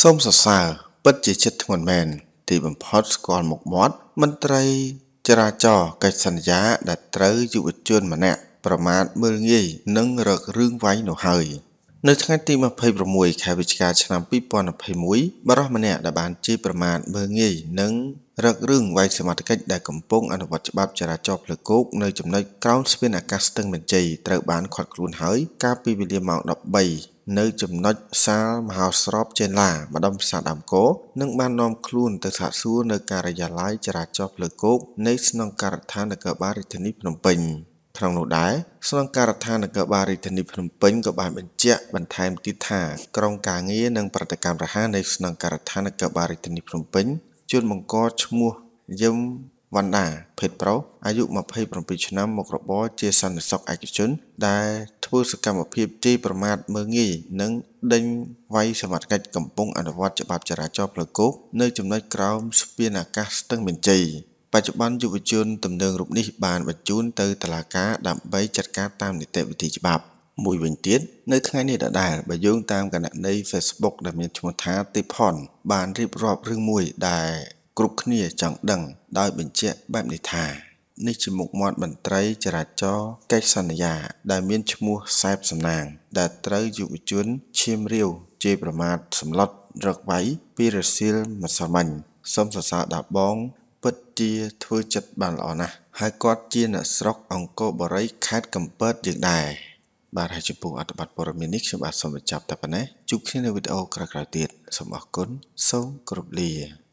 សូមសរសើរពិតជាចិត្តធ្ងន់មែនទីបំផុតស្គាល់មុខមាត់មន្ត្រីចរាចរណ៍កិច្ចសន្យាដែលត្រូវយុវជនម្នាក់ប្រមាថមើលងាយនិងរករឿងវាយនោះហើយនៅថ្ងៃទី26ខែវិច្ឆិកាឆ្នាំ2021បរិសម្នាក់ដែលបានជេរប្រមាថមើលងាយនិងរឹករឿងវាយសមត្ថកិច្ចដែលកំពុងអនុវត្តច្បាប់ចរាចរណ៍ផ្លូវគោកនៅចំណុចក្រោមស្ពានអាកាសស្ទឹងមានជ័យត្រូវបានឃាត់ខ្លួនហើយ កាលពីវេលាម៉ោង13នៅ ចំណុចសាលមហោស្រពចេនឡាម្ដុំផ្សារដើមកោនិងបាននាំខ្លួនទៅស្ថាសួរនៅការិយាល័យចរាចរណ៍ផ្លូវគោកនៃស្នងការដ្ឋាននគរបាលរាជធានីភ្នំពេញ។ក្នុងនោះដែរស្នងការដ្ឋាននគរបាលរាជធានីភ្នំពេញក៏បានបញ្ជាក់បន្ថែមទៀតថាក្រុមការងារនិងប្រតិកម្មរហ័សនៃស្នងការដ្ឋាននគរបាលរាជធានីភ្នំពេញជួនបង្កឈ្មោះយឹមវណ្ដាភេទប្រុសអាយុ27ឆ្នាំមករបរជាសន្តិសុខឯកជន ដែលធ្វើសកម្មភាពជេរប្រមាថមើលងាយនិងដេញវាយសមត្ថកិច្ចកំពុងអនុវត្តច្បាប់ចរាចរណ៍ផ្លូវគោកនៅចំណុចក្រោមស្ពានអាកាសស្ទឹងមានជ័យបច្ចុប្បន្នយុវជនទំនើងរូបនេះបានបញ្ជូនទៅតុលាការដើម្បីចាត់ការតាមនីតិវិធីច្បាប់មួយវិញទៀតនៅថ្ងៃនេះដដែលបើយោងតាមគណនី Facebook ដែលមានឈ្មោះថាទីផុនបានរៀបរាប់រឿងមួយដែល គ្រប់គ្នាចង់ដឹង ដោយបញ្ជាក់បែបនេះថា នេះជាមុខមាត់មន្ត្រីចរាចរណ៍កិច្ចសន្យា ដែលមានឈ្មោះសែបសំណាងដែលត្រូវយុវជនឈៀមរាវជេរប្រមាថសម្លុតរកវាយពីរសៀលមិនសមញ្ញសូមសរសើរដល់បងពិតជាធ្វើចិត្តបានល្អណាស់ហើយគាត់ជាអ្នកស្រុកអង្គរបុរីខេត្តកំពតយើងដែរបាទហើយចំពោះអត្ថបទព័ត៌មាននេះខ្ញុំបាទសូមបញ្ចប់តែប៉ុណ្ណេះជួបគ្នានៅវីដេអូ ក្រោយៗទៀតសូមអរគុណសូមគោរពលា